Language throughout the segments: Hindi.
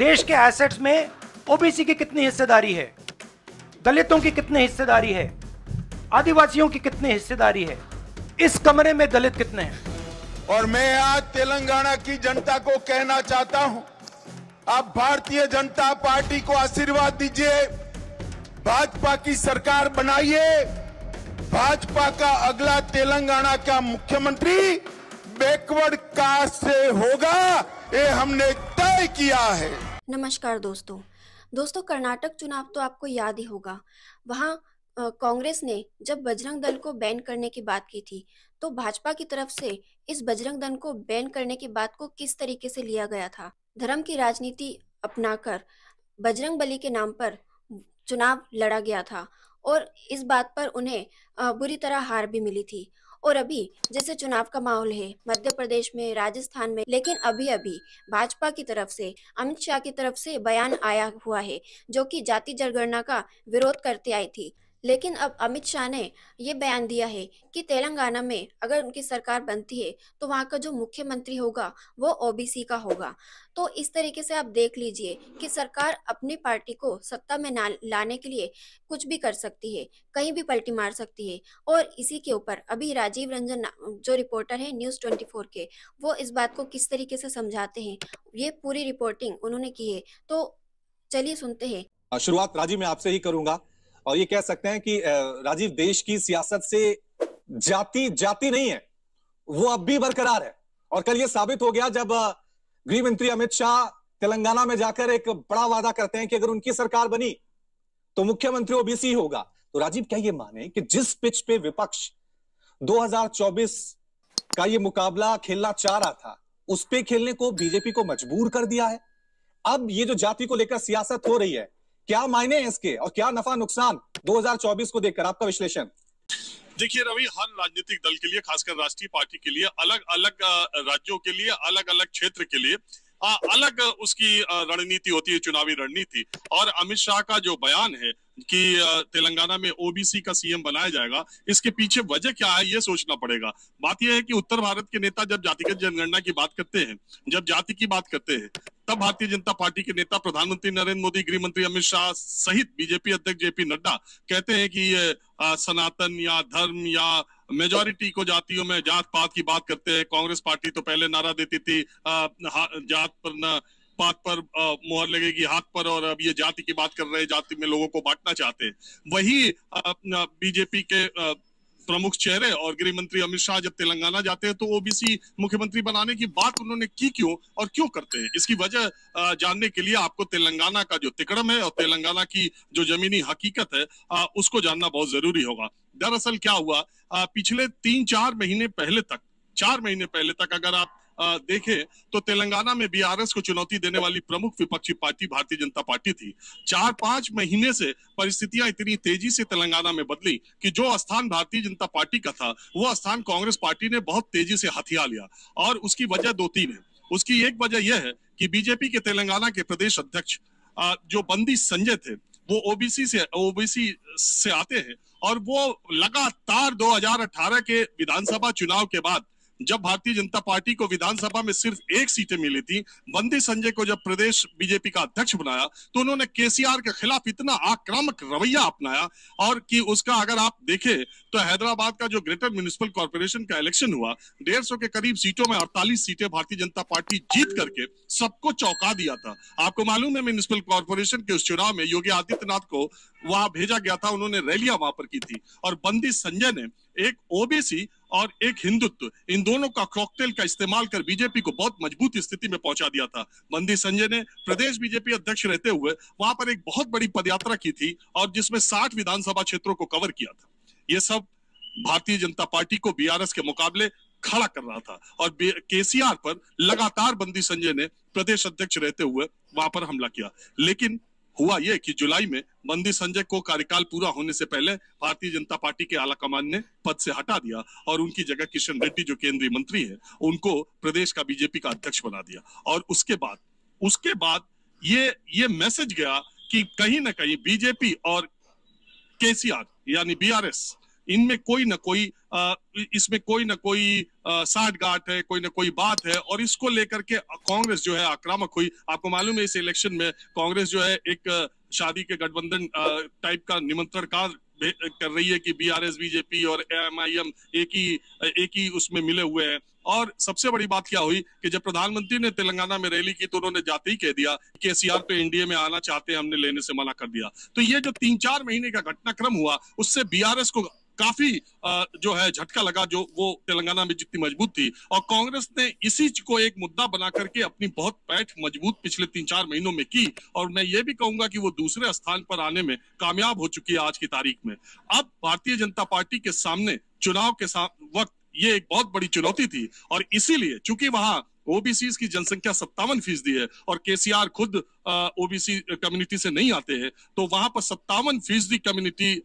देश के एसेट्स में ओबीसी की कितनी हिस्सेदारी है दलितों की कितनी हिस्सेदारी है आदिवासियों की कितनी हिस्सेदारी है इस कमरे में दलित कितने हैं और मैं आज तेलंगाना की जनता को कहना चाहता हूं आप भारतीय जनता पार्टी को आशीर्वाद दीजिए भाजपा की सरकार बनाइए भाजपा का अगला तेलंगाना का मुख्यमंत्री बैकवर्ड कास्ट से होगा ये हमने तय किया है नमस्कार दोस्तों दोस्तों कर्नाटक चुनाव तो आपको याद ही होगा वहाँ कांग्रेस ने जब बजरंग दल को बैन करने की बात की थी तो भाजपा की तरफ से इस बजरंग दल को बैन करने की बात को किस तरीके से लिया गया था धर्म की राजनीति अपनाकर बजरंग बली के नाम पर चुनाव लड़ा गया था और इस बात पर उन्हें बुरी तरह हार भी मिली थी और अभी जैसे चुनाव का माहौल है मध्य प्रदेश में राजस्थान में लेकिन अभी अभी भाजपा की तरफ से अमित शाह की तरफ से बयान आया हुआ है जो कि जाति जनगणना का विरोध करती आई थी लेकिन अब अमित शाह ने ये बयान दिया है कि तेलंगाना में अगर उनकी सरकार बनती है तो वहाँ का जो मुख्यमंत्री होगा वो ओबीसी का होगा तो इस तरीके से आप देख लीजिए कि सरकार अपनी पार्टी को सत्ता में लाने के लिए कुछ भी कर सकती है कहीं भी पलटी मार सकती है और इसी के ऊपर अभी राजीव रंजन जो रिपोर्टर है न्यूज ट्वेंटी फोर के वो इस बात को किस तरीके से समझाते हैं ये पूरी रिपोर्टिंग उन्होंने की है तो चलिए सुनते हैं शुरुआत राजीव मैं आपसे ही करूंगा और ये कह सकते हैं कि राजीव देश की सियासत से जाति जाति नहीं है वो अब भी बरकरार है और कल ये साबित हो गया जब गृह मंत्री अमित शाह तेलंगाना में जाकर एक बड़ा वादा करते हैं कि अगर उनकी सरकार बनी तो मुख्यमंत्री ओबीसी होगा तो राजीव क्या ये माने कि जिस पिच पे विपक्ष 2024 का ये मुकाबला खेलना चाह रहा था उस पे खेलने को बीजेपी को मजबूर कर दिया है अब ये जो जाति को लेकर सियासत हो रही है क्या मायने हैं इसके और क्या नफा नुकसान 2024 को देखकर आपका विश्लेषण देखिए रवि हर राजनीतिक दल के लिए खासकर राष्ट्रीय पार्टी के लिए अलग अलग राज्यों के लिए अलग अलग क्षेत्र के लिए आ, अलग उसकी रणनीति होती है चुनावी रणनीति और अमित शाह का जो बयान है कि तेलंगाना में ओबीसी का सीएम बनाया जाएगा इसके पीछे वजह क्या है ये सोचना पड़ेगा बात यह है कि उत्तर भारत के नेता जब जातिगत जनगणना की बात करते हैं जब जाति की बात करते हैं तब भारतीय जनता पार्टी के नेता प्रधानमंत्री नरेंद्र मोदी गृह मंत्री अमित शाह सहित बीजेपी अध्यक्ष जेपी नड्डा कहते हैं कि ये सनातन या धर्म या मेजोरिटी को जातियों में जात पात की बात करते हैं कांग्रेस पार्टी तो पहले नारा देती थी जात पर न पात पर मोहर लगेगी हाथ पर और अब ये जाति की बात कर रहे हैं जाति में लोगों को बांटना चाहते हैं वही बीजेपी के प्रमुख चेहरे और गृह मंत्री अमित शाह जब तेलंगाना जाते हैं तो ओबीसी मुख्यमंत्री बनाने की बात उन्होंने की क्यों और क्यों करते हैं इसकी वजह जानने के लिए आपको तेलंगाना का जो तिकड़म है और तेलंगाना की जो जमीनी हकीकत है उसको जानना बहुत जरूरी होगा दरअसल क्या हुआ पिछले तीन चार महीने पहले तक चार महीने पहले तक अगर आप देखें तो तेलंगाना में बीआरएस को चुनौती देने वाली प्रमुख विपक्षी पार्टी भारतीय जनता पार्टी थी चार पांच महीने से परिस्थितियां इतनी तेजी से तेलंगाना में बदली कि जो स्थान भारतीय जनता पार्टी का था वो स्थान कांग्रेस पार्टी ने बहुत तेजी से हथिया लिया और उसकी वजह दो तीन है उसकी एक वजह यह है कि बीजेपी के तेलंगाना के प्रदेश अध्यक्ष जो बंदी संजय थे वो ओबीसी से ओबीसी से आते हैं और वो लगातार 2018 के विधानसभा चुनाव के बाद जब भारतीय जनता पार्टी को विधानसभा में सिर्फ एक सीटें मिली थी बंदी संजय को जब प्रदेश बीजेपी का अध्यक्ष बनाया तो उन्होंने केसीआर के खिलाफ इतना आक्रामक रवैया अपनाया और कि उसका अगर आप देखें तो हैदराबाद का जो ग्रेटर म्यूनिसिपल कॉरपोरेशन का इलेक्शन हुआ डेढ़ के करीब सीटों में अड़तालीस सीटें भारतीय जनता पार्टी जीत करके सबको चौका दिया था आपको मालूम है म्यूनिसिपल कॉरपोरेशन के उस चुनाव में योगी आदित्यनाथ को वहां भेजा गया था उन्होंने रैलियां वहां पर की थी और बंदी संजय ने एक ओबीसी और एक हिंदुत्व इन दोनों का क्रॉकटेल का इस्तेमाल कर बीजेपी को बहुत मजबूत स्थिति में पहुंचा दिया था बंदी संजय ने प्रदेश बीजेपी अध्यक्ष रहते हुए वहां पर एक बहुत बड़ी पदयात्रा की थी और जिसमें साठ विधानसभा क्षेत्रों को कवर किया था ये सब भारतीय जनता पार्टी को बीआरएस के मुकाबले खड़ा कर रहा था और केसीआर पर लगातार बंदी संजय ने प्रदेश अध्यक्ष रहते हुए वहां पर हमला किया लेकिन हुआ ये कि जुलाई में मंदी संजय को कार्यकाल पूरा होने से पहले भारतीय जनता पार्टी के आला कमान ने पद से हटा दिया और उनकी जगह किशन रेड्डी जो केंद्रीय मंत्री है उनको प्रदेश का बीजेपी का अध्यक्ष बना दिया और उसके बाद उसके बाद ये ये मैसेज गया कि कहीं ना कहीं बीजेपी और केसीआर यानी बीआरएस इनमें कोई ना कोई इसमें कोई ना कोई साठ गांठ है कोई ना कोई बात है और इसको लेकर के कांग्रेस जो है आक्रामक हुई आपको मालूम है इस इलेक्शन में कांग्रेस जो है एक शादी के गठबंधन टाइप का निमंत्रण कार कर रही है कि बीआरएस बीजेपी और एमआईएम एक ही एक ही उसमें मिले हुए हैं और सबसे बड़ी बात क्या हुई कि जब प्रधानमंत्री ने तेलंगाना में रैली की तो उन्होंने जाते ही कह दिया कि एसीआर पे एनडीए में आना चाहते हैं हमने लेने से मना कर दिया तो ये जो तीन चार महीने का घटनाक्रम हुआ उससे बीआरएस को काफी जो है झटका लगा जो वो तेलंगाना में जितनी मजबूत थी और कांग्रेस ने इसी को एक मुद्दा बना करके अपनी बहुत पैठ मजबूत पिछले तीन चार महीनों में की और मैं ये भी कहूंगा कि वो दूसरे स्थान पर आने में कामयाब हो चुकी है आज की तारीख में अब भारतीय जनता पार्टी के सामने चुनाव के वक्त ये एक बहुत बड़ी चुनौती थी और इसीलिए चूंकि वहां ओबीसी की जनसंख्या सत्तावन फीसदी है और केसीआर खुद ओबीसी कम्युनिटी से नहीं आते हैं तो वहां पर सत्तावन फीसदी कम्युनिटी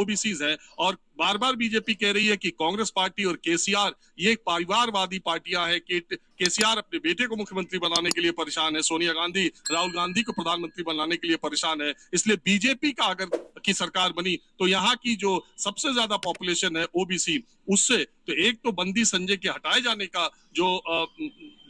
ओबीसी है और बार बार बीजेपी कह रही है कि कांग्रेस पार्टी और केसीआर ये परिवारवादी पार्टियां हैं कि केसीआर अपने बेटे को मुख्यमंत्री बनाने के लिए परेशान है सोनिया गांधी राहुल गांधी को प्रधानमंत्री बनाने के लिए परेशान है इसलिए बीजेपी का अगर की सरकार बनी तो यहाँ की जो सबसे ज्यादा पॉपुलेशन है ओबीसी उससे तो एक तो बंदी संजय के हटाए जाने का जो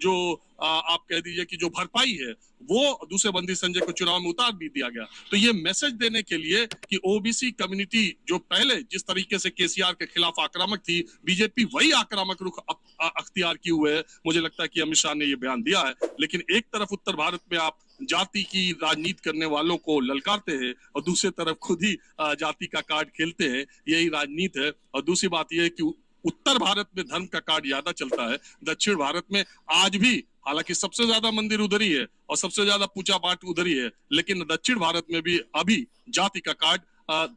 जो आप कह दीजिए कि जो भरपाई है वो दूसरे बंदी संजय को चुनाव में उतार भी दिया गया तो ये मैसेज देने के लिए कि ओबीसी कम्युनिटी जो पहले जिस तरीके से केसीआर के खिलाफ आक्रामक थी बीजेपी वही आक्रामक रुख अख्तियार किए हुए है मुझे लगता है कि अमित शाह ने ये बयान दिया है लेकिन एक तरफ उत्तर भारत में आप जाति की राजनीति करने वालों को ललकारते हैं और दूसरी तरफ खुद ही जाति का कार्ड खेलते हैं यही राजनीति है और दूसरी बात यह है कि उत्तर भारत में धर्म का कार्ड ज्यादा चलता है दक्षिण भारत में आज भी हालांकि सबसे ज्यादा मंदिर उधर ही है और सबसे ज्यादा पूजा पाठ उधर ही है लेकिन दक्षिण भारत में भी अभी जाति का कार्ड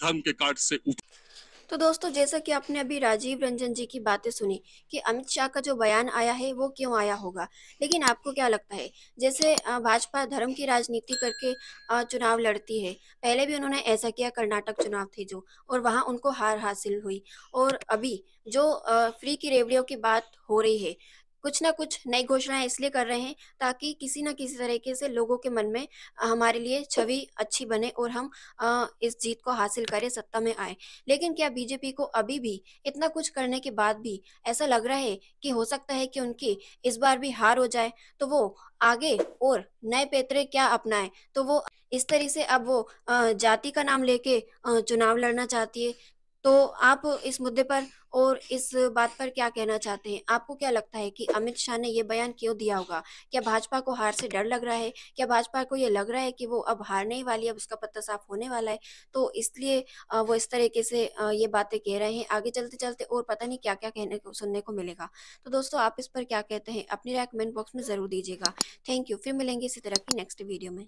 धर्म के कार्ड से ऊपर तो दोस्तों जैसा कि आपने अभी राजीव रंजन जी की बातें सुनी कि अमित शाह का जो बयान आया है वो क्यों आया होगा लेकिन आपको क्या लगता है जैसे भाजपा धर्म की राजनीति करके चुनाव लड़ती है पहले भी उन्होंने ऐसा किया कर्नाटक चुनाव थे जो और वहां उनको हार हासिल हुई और अभी जो फ्री की रेवड़ियों की बात हो रही है कुछ ना कुछ नई घोषणाएं इसलिए कर रहे हैं ताकि किसी ना किसी तरीके से लोगों के मन में हमारे लिए छवि अच्छी बने और हम इस जीत को हासिल करें सत्ता में आए लेकिन क्या बीजेपी को अभी भी इतना कुछ करने के बाद भी ऐसा लग रहा है कि हो सकता है कि उनकी इस बार भी हार हो जाए तो वो आगे और नए पेत्रे क्या अपनाए तो वो इस तरह से अब वो जाति का नाम लेके चुनाव लड़ना चाहती है तो आप इस मुद्दे पर और इस बात पर क्या कहना चाहते हैं आपको क्या लगता है कि अमित शाह ने ये बयान क्यों दिया होगा क्या भाजपा को हार से डर लग रहा है क्या भाजपा को ये लग रहा है कि वो अब हारने ही वाली है अब उसका पत्ता साफ होने वाला है तो इसलिए वो इस तरीके से ये बातें कह रहे हैं आगे चलते चलते और पता नहीं क्या क्या कहने को सुनने को मिलेगा तो दोस्तों आप इस पर क्या कहते हैं अपनी राय कमेंट बॉक्स में जरूर दीजिएगा थैंक यू फिर मिलेंगे इसी तरह की नेक्स्ट वीडियो में